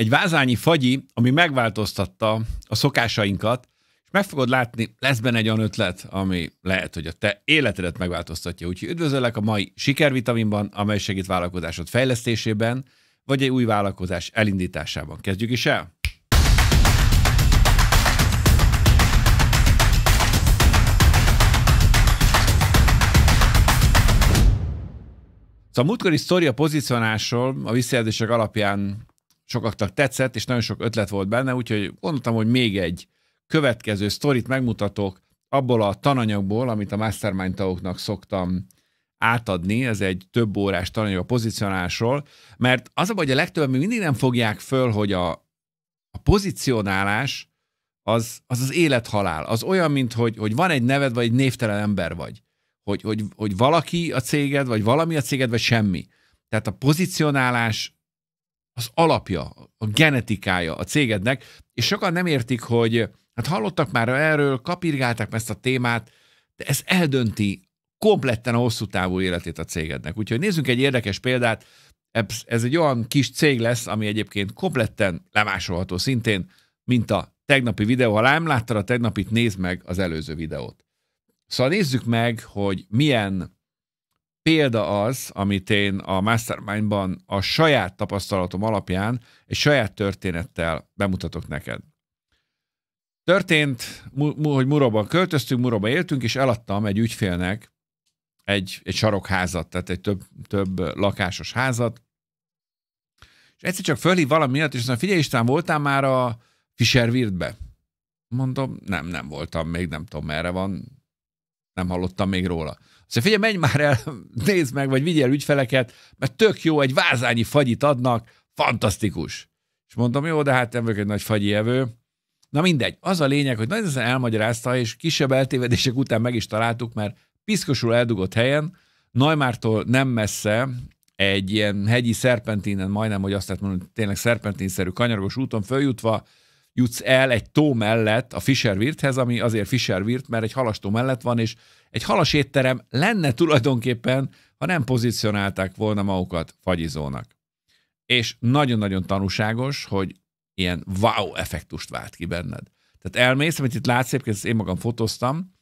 egy vázányi fagyi, ami megváltoztatta a szokásainkat, és meg fogod látni, lesz benne egy olyan ötlet, ami lehet, hogy a te életedet megváltoztatja. Úgyhogy üdvözöllek a mai Sikervitaminban, amely segít vállalkozásod fejlesztésében, vagy egy új vállalkozás elindításában. Kezdjük is el! Szóval a múltkori sztori a pozícionásról, a visszajelzések alapján sokaknak tetszett, és nagyon sok ötlet volt benne, úgyhogy gondoltam, hogy még egy következő sztorit megmutatok abból a tananyagból, amit a Mastermind tagoknak szoktam átadni, ez egy több órás tananyag a pozicionálásról, mert az a baj, hogy a legtöbben még mindig nem fogják föl, hogy a, a pozicionálás az, az az élethalál. Az olyan, mint hogy, hogy van egy neved, vagy egy névtelen ember vagy. Hogy, hogy, hogy valaki a céged, vagy valami a céged, vagy semmi. Tehát a pozicionálás az alapja, a genetikája a cégednek, és sokan nem értik, hogy hát hallottak már erről, kapirgálták ezt a témát, de ez eldönti kompletten a hosszú távú életét a cégednek. Úgyhogy nézzünk egy érdekes példát, ez egy olyan kis cég lesz, ami egyébként kompletten lemásolható szintén, mint a tegnapi videó. Ha nem láttad a tegnapit, nézd meg az előző videót. Szóval nézzük meg, hogy milyen példa az, amit én a Mastermind-ban a saját tapasztalatom alapján egy saját történettel bemutatok neked. Történt, hogy Muróban költöztünk, Muróba éltünk, és eladtam egy ügyfélnek egy, egy sarokházat, tehát egy több, több lakásos házat. És egyszer csak fölhív valami miatt, és azt mondja, figyelj István, voltál már a Fischer-Wirtbe? Mondom, nem, nem voltam, még nem tudom merre van, nem hallottam még róla. Szóval figyelj, menj már el, nézd meg, vagy vigyél ügyfeleket, mert tök jó, egy vázányi fagyit adnak, fantasztikus. És mondtam, jó, de hát nem vagyok egy nagy fagyi evő. Na mindegy, az a lényeg, hogy nagyon elmagyarázta, és kisebb eltévedések után meg is találtuk, mert piszkosul eldugott helyen, Najmártól nem messze, egy ilyen hegyi szerpentinen, majdnem, hogy azt lehet mondani, tényleg szerpentinszerű kanyargos úton följutva, jutsz el egy tó mellett a Fisher Wirthez, ami azért Fisher Wirt, mert egy halastó mellett van, és egy halas étterem lenne tulajdonképpen, ha nem pozícionálták volna magukat fagyizónak. És nagyon-nagyon tanúságos, hogy ilyen wow effektust vált ki benned. Tehát elmész, amit itt látsz, egyébként én magam fotóztam,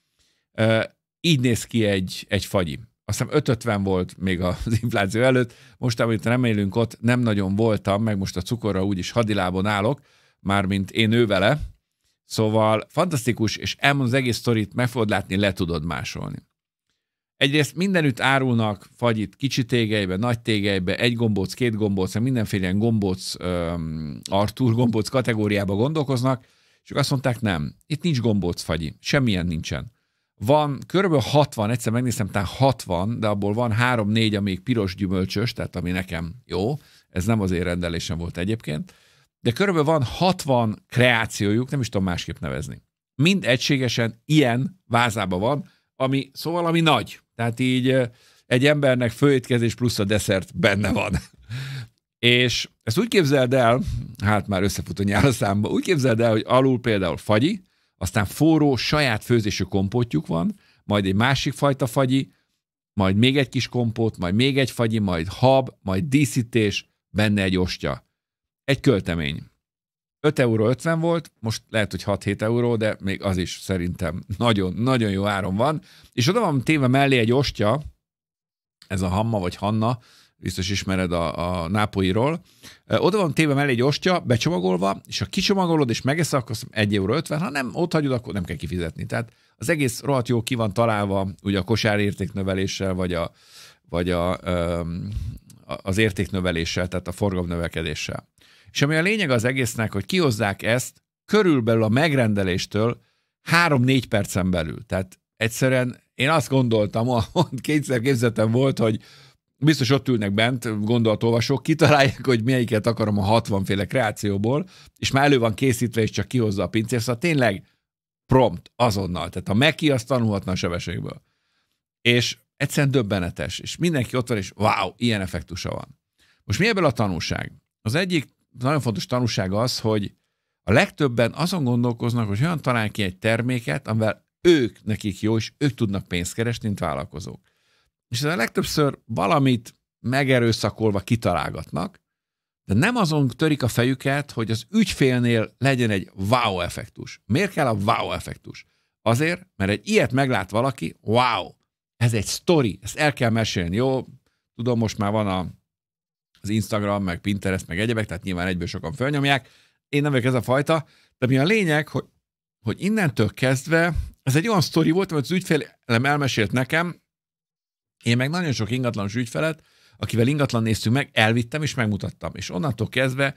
így néz ki egy, egy fagyi. Azt hiszem 550 volt még az infláció előtt, most amit remélünk ott, nem nagyon voltam, meg most a cukorra úgyis hadilábon állok, mármint én ő vele. Szóval fantasztikus, és elmond az egész sztorit, meg fogod látni, le tudod másolni. Egyrészt mindenütt árulnak fagyit kicsi tégelybe, nagy tégelybe, egy gombóc, két gombóc, mindenféle ilyen gombóc, um, Artur gombóc kategóriába gondolkoznak, és azt mondták, nem, itt nincs gombóc fagyi, semmilyen nincsen. Van körülbelül 60, egyszer megnéztem, talán 60, de abból van 3-4, amíg piros gyümölcsös, tehát ami nekem jó, ez nem az én rendelésem volt egyébként, de körülbelül van 60 kreációjuk, nem is tudom másképp nevezni. Mind egységesen ilyen vázába van, ami szóval ami nagy. Tehát így egy embernek főétkezés plusz a desszert benne van. És ezt úgy képzeld el, hát már összefut a nyálaszámba, úgy képzeld el, hogy alul például fagyi, aztán forró, saját főzésű kompotjuk van, majd egy másik fajta fagyi, majd még egy kis kompót, majd még egy fagyi, majd hab, majd díszítés, benne egy ostya. Egy költemény. 5 euró 50 volt, most lehet, hogy 6-7 euró, de még az is szerintem nagyon, nagyon jó áron van. És oda van téve mellé egy ostya, ez a Hamma vagy Hanna, biztos ismered a, a nápoiról. Oda van téve mellé egy ostya, becsomagolva, és ha kicsomagolod és megeszel, akkor 1 euró 50, ha nem ott hagyod, akkor nem kell kifizetni. Tehát az egész rohadt jó ki van találva, ugye a kosár értéknöveléssel, vagy a, vagy a, az értéknöveléssel, tehát a forgalomnövekedéssel. És ami a lényeg az egésznek, hogy kihozzák ezt körülbelül a megrendeléstől 3-4 percen belül. Tehát egyszerűen én azt gondoltam, kétszer képzetem volt, hogy biztos ott ülnek bent gondolatolvasók, kitalálják, hogy melyiket akarom a 60 féle kreációból, és már elő van készítve, és csak kihozza a pincér, szóval tényleg prompt, azonnal. Tehát a meki azt tanulhatna a sebességből. És egyszerűen döbbenetes, és mindenki ott van, és wow, ilyen effektusa van. Most mi ebből a tanulság? Az egyik nagyon fontos tanúság az, hogy a legtöbben azon gondolkoznak, hogy olyan talán ki egy terméket, amivel ők nekik jó, és ők tudnak pénzt keresni, mint vállalkozók. És ez a legtöbbször valamit megerőszakolva kitalálgatnak, de nem azon törik a fejüket, hogy az ügyfélnél legyen egy wow effektus. Miért kell a wow effektus? Azért, mert egy ilyet meglát valaki, wow, ez egy story, ezt el kell mesélni. Jó, tudom, most már van a az Instagram, meg Pinterest, meg egyebek, tehát nyilván egyből sokan fölnyomják. Én nem vagyok ez a fajta, de mi a lényeg, hogy, hogy innentől kezdve ez egy olyan sztori volt, amit az ügyfélem elmesélt nekem, én meg nagyon sok ingatlanos ügyfelet, akivel ingatlan néztünk meg, elvittem és megmutattam. És onnantól kezdve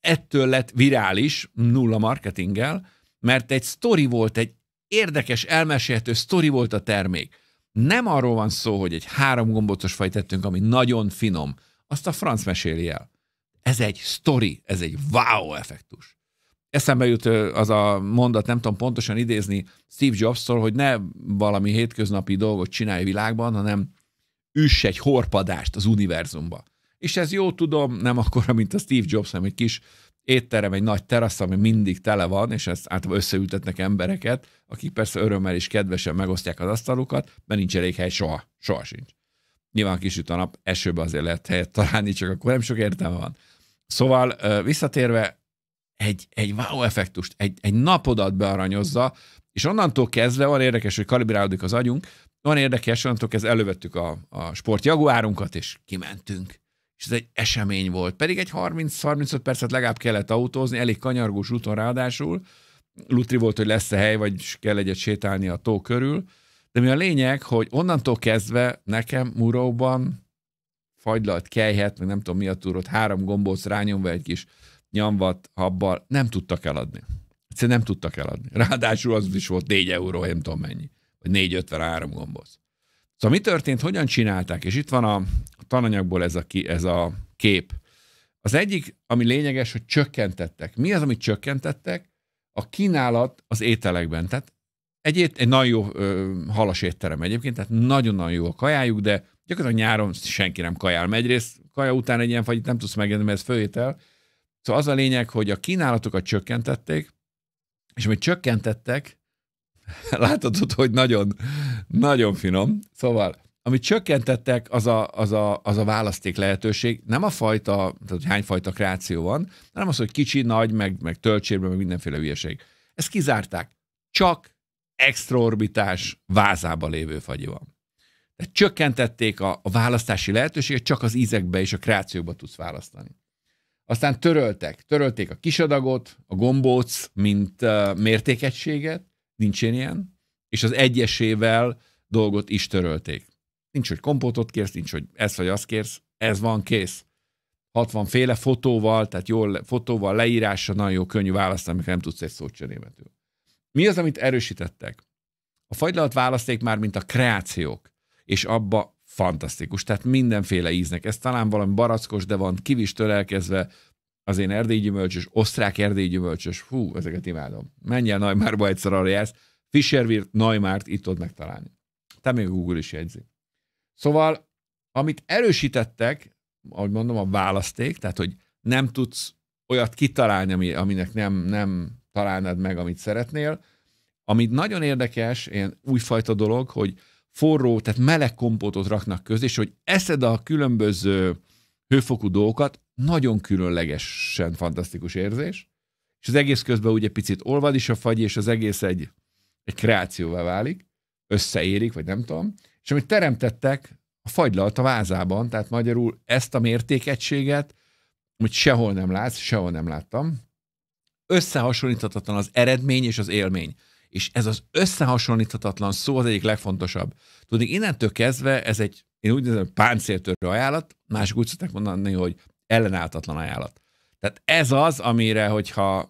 ettől lett virális, nulla marketinggel, mert egy sztori volt, egy érdekes, elmesélhető sztori volt a termék. Nem arról van szó, hogy egy három gombócos fajtettünk, ami nagyon finom, azt a franc meséli el. Ez egy story, ez egy wow effektus. Eszembe jut az a mondat, nem tudom pontosan idézni Steve Jobs-tól, hogy ne valami hétköznapi dolgot csinálj világban, hanem üss egy horpadást az univerzumba. És ez jó tudom, nem akkora, mint a Steve Jobs, hanem egy kis étterem, egy nagy terasz, ami mindig tele van, és ezt általában összeültetnek embereket, akik persze örömmel és kedvesen megosztják az asztalukat, mert nincs elég hely soha, soha sincs nyilván kisüt a nap, esőbe azért lehet helyet találni, csak akkor nem sok értelme van. Szóval visszatérve, egy, egy wow effektust, egy, egy napodat bearanyozza, és onnantól kezdve van érdekes, hogy kalibrálódik az agyunk, van érdekes, onnantól kezdve elővettük a, a sport jaguárunkat, és kimentünk. És ez egy esemény volt. Pedig egy 30-35 percet legalább kellett autózni, elég kanyargós úton ráadásul. Lutri volt, hogy lesz-e hely, vagy kell egyet sétálni a tó körül de mi a lényeg, hogy onnantól kezdve nekem Muróban fagylalt, kejhet, meg nem tudom mi a túrót, három gombóc rányomva egy kis nyamvat habbal, nem tudtak eladni. Egyszerűen nem tudtak eladni. Ráadásul az is volt 4 euró, nem tudom mennyi. Vagy 4,53 gombóc. Szóval mi történt, hogyan csinálták? És itt van a tananyagból ez a, ki, ez a kép. Az egyik, ami lényeges, hogy csökkentettek. Mi az, amit csökkentettek? A kínálat az ételekben. Tehát egy, egy nagyon jó ö, halas étterem egyébként, tehát nagyon-nagyon jó a kajájuk, de gyakorlatilag nyáron senki nem kajál. Mert egyrészt kaja után egy ilyen fagyit nem tudsz megenni, mert ez főétel. Szóval az a lényeg, hogy a kínálatokat csökkentették, és amit csökkentettek, láthatod, hogy nagyon, nagyon finom. Szóval, amit csökkentettek, az a, az, a, az a választék lehetőség. Nem a fajta, tehát hogy hányfajta kreáció van, hanem az, hogy kicsi, nagy, meg, meg töltsérben, meg mindenféle hülyeség. Ezt kizárták. Csak extraorbitás vázába lévő fagyi van. De csökkentették a, a választási lehetőséget, csak az ízekbe és a kreációkba tudsz választani. Aztán töröltek. Törölték a kisadagot, a gombóc, mint uh, mértékegységet, nincs ilyen, és az egyesével dolgot is törölték. Nincs, hogy kompótot kérsz, nincs, hogy ezt vagy azt kérsz, ez van, kész. 60 féle fotóval, tehát jól fotóval, leírása nagyon jó, könnyű választani, amikor nem tudsz egy szót se németül. Mi az, amit erősítettek? A fagylalt választék már, mint a kreációk, és abba fantasztikus, tehát mindenféle íznek. Ez talán valami barackos, de van kivistől elkezdve az én erdélyi gyümölcsös, osztrák erdélyi gyümölcsös, fú, ezeket imádom. Menj el Neumárba egyszer arra jársz, Fischervirt, Neumárt itt tudod megtalálni. Te még Google is jegyzi. Szóval, amit erősítettek, ahogy mondom, a választék, tehát, hogy nem tudsz olyat kitalálni, ami, aminek nem, nem találnád meg, amit szeretnél, ami nagyon érdekes, ilyen újfajta dolog, hogy forró, tehát meleg kompótot raknak közé, és hogy eszed a különböző hőfokú dolgokat, nagyon különlegesen fantasztikus érzés, és az egész közben ugye picit olvad is a fagy, és az egész egy, egy kreációvá válik, összeérik, vagy nem tudom, és amit teremtettek, a fagylalt a vázában, tehát magyarul ezt a mértékegységet, amit sehol nem látsz, sehol nem láttam, összehasonlíthatatlan az eredmény és az élmény és ez az összehasonlíthatatlan szó az egyik legfontosabb. Tudni, innentől kezdve ez egy, én úgy nézem, páncéltörő ajánlat, mások úgy szokták mondani, hogy ellenálltatlan ajánlat. Tehát ez az, amire, hogyha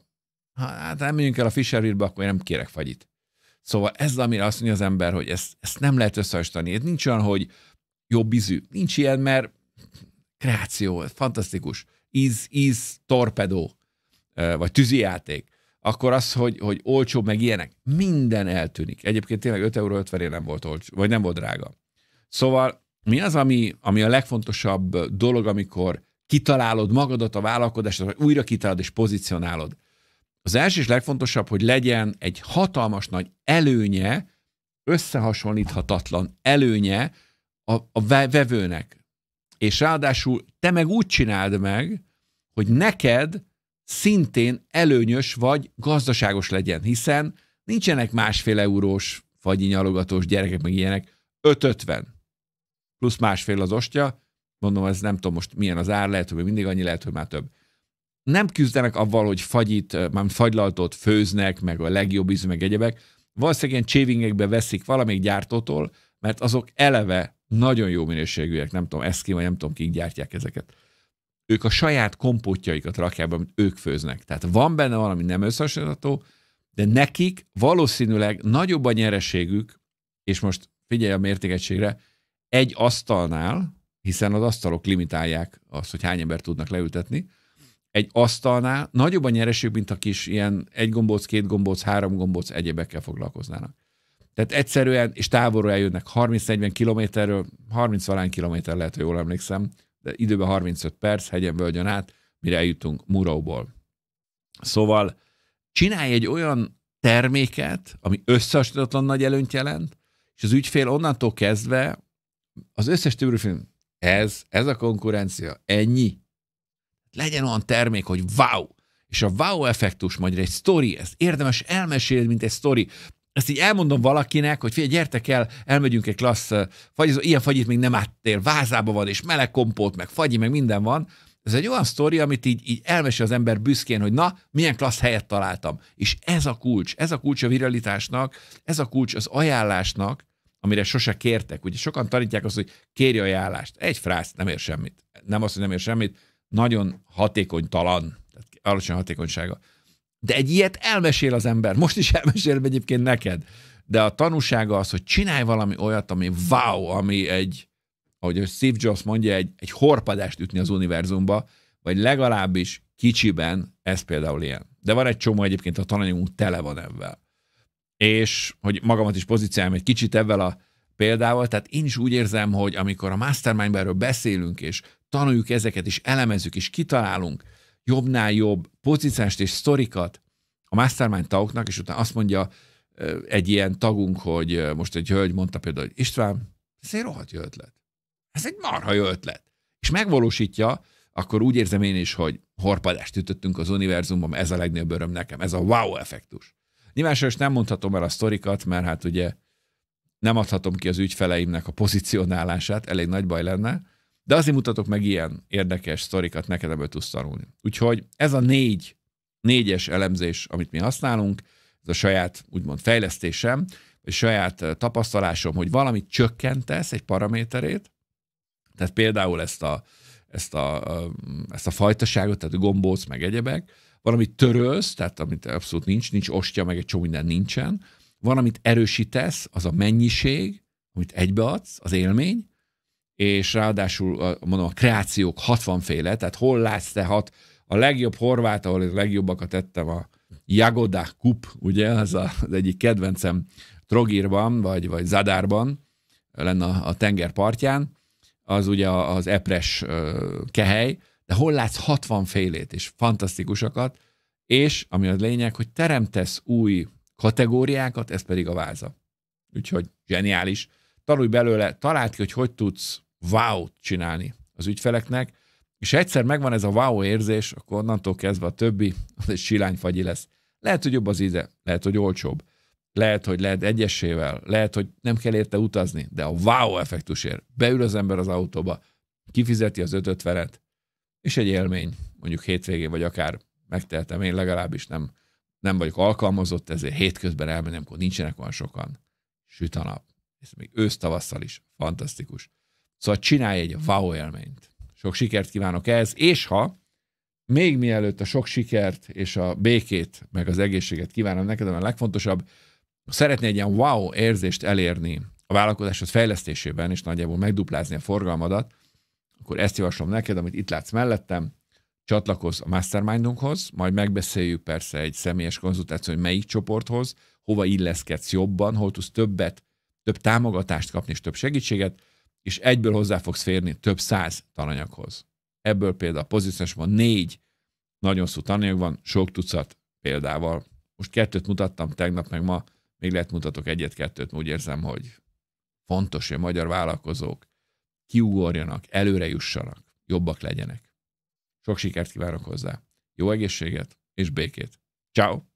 hát nem menjünk el a fisher akkor én nem kérek fagyit. Szóval ez, az, amire azt mondja az ember, hogy ezt, ezt nem lehet összehasonlítani. Ez nincs olyan, hogy jobb ízű. Nincs ilyen, mert kreáció, fantasztikus. Íz, íz, torpedó, vagy tűzijáték akkor az, hogy, hogy olcsóbb, meg ilyenek, minden eltűnik. Egyébként tényleg 5 euró 50 nem volt olcsó, vagy nem volt drága. Szóval mi az, ami, ami a legfontosabb dolog, amikor kitalálod magadat a vállalkozásra, vagy újra kitalálod és pozícionálod? Az első és legfontosabb, hogy legyen egy hatalmas nagy előnye, összehasonlíthatatlan előnye a, a vevőnek. És ráadásul te meg úgy csináld meg, hogy neked szintén előnyös vagy gazdaságos legyen, hiszen nincsenek másfél eurós fagyi nyalogatós gyerekek, meg ilyenek, 550 plusz másfél az ostya, mondom, ez nem tudom most milyen az ár, lehet, hogy mindig annyi, lehet, hogy már több. Nem küzdenek avval, hogy fagyit, már fagylaltot főznek, meg a legjobb ízű, meg egyebek. Valószínűleg ilyen csévingekbe veszik valamelyik gyártótól, mert azok eleve nagyon jó minőségűek, nem tudom, Eszki, vagy nem tudom, kik gyártják ezeket ők a saját kompótjaikat rakják be, amit ők főznek. Tehát van benne valami nem összehasonlítható, de nekik valószínűleg nagyobb a nyereségük, és most figyelj a mértékegységre, egy asztalnál, hiszen az asztalok limitálják azt, hogy hány ember tudnak leültetni, egy asztalnál nagyobb a nyereség, mint a kis ilyen egy gombóc, két gombóc, három gombóc egyebekkel foglalkoznának. Tehát egyszerűen, és távolról eljönnek 30-40 kilométerről, 30 valány kilométer lehet, hogy jól emlékszem, de időben 35 perc, hegyen völgyön át, mire eljutunk Muróból. Szóval csinálj egy olyan terméket, ami összehasonlítatlan nagy előnyt jelent, és az ügyfél onnantól kezdve az összes többi film, ez, ez a konkurencia, ennyi. Legyen olyan termék, hogy wow, és a wow effektus, majd egy story. ezt érdemes elmesélni, mint egy story ezt így elmondom valakinek, hogy figyelj, gyertek el, elmegyünk egy klassz fagyizó, ilyen fagyit még nem áttél, vázába van, és meleg kompót, meg fagyi, meg minden van. Ez egy olyan sztori, amit így, így elmesél az ember büszkén, hogy na, milyen klassz helyet találtam. És ez a kulcs, ez a kulcs a viralitásnak, ez a kulcs az ajánlásnak, amire sose kértek. Ugye sokan tanítják azt, hogy kérj ajánlást. Egy frász, nem ér semmit. Nem azt, hogy nem ér semmit, nagyon hatékonytalan, tehát alacsony hatékonysága. De egy ilyet elmesél az ember. Most is elmesél egyébként neked. De a tanúsága az, hogy csinálj valami olyat, ami wow, ami egy, ahogy Steve Jobs mondja, egy, egy horpadást ütni az univerzumba, vagy legalábbis kicsiben, ez például ilyen. De van egy csomó egyébként, a tananyagunk tele van ebben. És hogy magamat is pozíciálom egy kicsit ebben a példával, tehát én is úgy érzem, hogy amikor a mastermind erről beszélünk, és tanuljuk ezeket, és elemezzük, és kitalálunk, jobbnál jobb pozíciást és sztorikat a mastermind tagoknak, és utána azt mondja egy ilyen tagunk, hogy most egy hölgy mondta például, hogy István, ez egy rohadt jó ötlet. Ez egy marha jó ötlet. És megvalósítja, akkor úgy érzem én is, hogy horpadást ütöttünk az univerzumban, ez a legnagyobb öröm nekem, ez a wow effektus. Nyilván sajnos nem mondhatom el a sztorikat, mert hát ugye nem adhatom ki az ügyfeleimnek a pozícionálását, elég nagy baj lenne, de azért mutatok meg ilyen érdekes sztorikat, neked ebből tudsz tanulni. Úgyhogy ez a négy, négyes elemzés, amit mi használunk, ez a saját úgymond fejlesztésem, és saját tapasztalásom, hogy valamit csökkentesz egy paraméterét, tehát például ezt a, ezt a, ezt a fajtaságot, tehát a gombóc, meg egyebek, valamit törölsz, tehát amit abszolút nincs, nincs ostya, meg egy csomó minden nincsen, valamit erősítesz, az a mennyiség, amit egybeadsz, az élmény, és ráadásul a, mondom, a kreációk 60 féle, tehát hol látsz te hat, a legjobb horvát, ahol a legjobbakat tettem a Jagoda Kup, ugye, az, a, az egyik kedvencem Trogírban, vagy, vagy Zadárban, lenne a, a tengerpartján, az ugye az Epres kehely, de hol látsz 60 félét, és fantasztikusakat, és, ami az lényeg, hogy teremtesz új kategóriákat, ez pedig a váza. Úgyhogy zseniális tanulj belőle, találd ki, hogy hogy tudsz wow csinálni az ügyfeleknek, és ha egyszer megvan ez a wow érzés, akkor onnantól kezdve a többi, az egy silányfagyi lesz. Lehet, hogy jobb az ide, lehet, hogy olcsóbb, lehet, hogy lehet egyesével, lehet, hogy nem kell érte utazni, de a wow effektusért beül az ember az autóba, kifizeti az ötöt et és egy élmény, mondjuk hétvégén, vagy akár megtehetem, én legalábbis nem, nem vagyok alkalmazott, ezért hétközben elmenem akkor nincsenek olyan sokan. Süt a nap és még ősztavasszal is. Fantasztikus. Szóval csinálj egy wow élményt. Sok sikert kívánok ehhez, és ha még mielőtt a sok sikert és a békét, meg az egészséget kívánom neked, a legfontosabb, szeretné egy ilyen wow érzést elérni a vállalkozásod fejlesztésében, és nagyjából megduplázni a forgalmadat, akkor ezt javaslom neked, amit itt látsz mellettem, csatlakozz a mastermindunkhoz, majd megbeszéljük persze egy személyes konzultáció, hogy melyik csoporthoz, hova illeszkedsz jobban, hol tudsz többet több támogatást kapni, és több segítséget, és egyből hozzá fogsz férni több száz tananyaghoz. Ebből például a pozíciós négy nagyon szó tananyag van, sok tucat példával. Most kettőt mutattam tegnap, meg ma még lehet mutatok egyet-kettőt, úgy érzem, hogy fontos, hogy a magyar vállalkozók kiugorjanak, előre jussanak, jobbak legyenek. Sok sikert kívánok hozzá, jó egészséget és békét. Ciao!